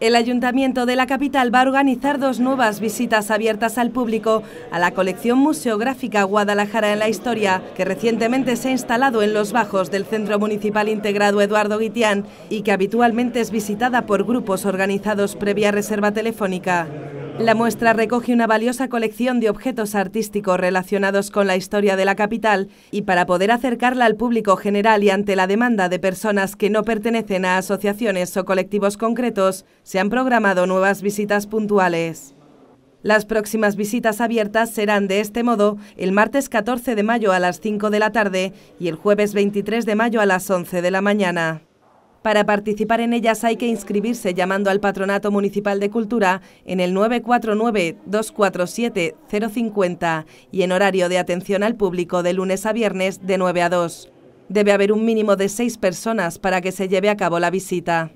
El Ayuntamiento de la capital va a organizar dos nuevas visitas abiertas al público a la colección museográfica Guadalajara en la Historia, que recientemente se ha instalado en los bajos del Centro Municipal Integrado Eduardo Guitián y que habitualmente es visitada por grupos organizados previa reserva telefónica. La muestra recoge una valiosa colección de objetos artísticos relacionados con la historia de la capital y para poder acercarla al público general y ante la demanda de personas que no pertenecen a asociaciones o colectivos concretos, se han programado nuevas visitas puntuales. Las próximas visitas abiertas serán de este modo el martes 14 de mayo a las 5 de la tarde y el jueves 23 de mayo a las 11 de la mañana. Para participar en ellas hay que inscribirse llamando al Patronato Municipal de Cultura en el 949-247-050 y en horario de atención al público de lunes a viernes de 9 a 2. Debe haber un mínimo de seis personas para que se lleve a cabo la visita.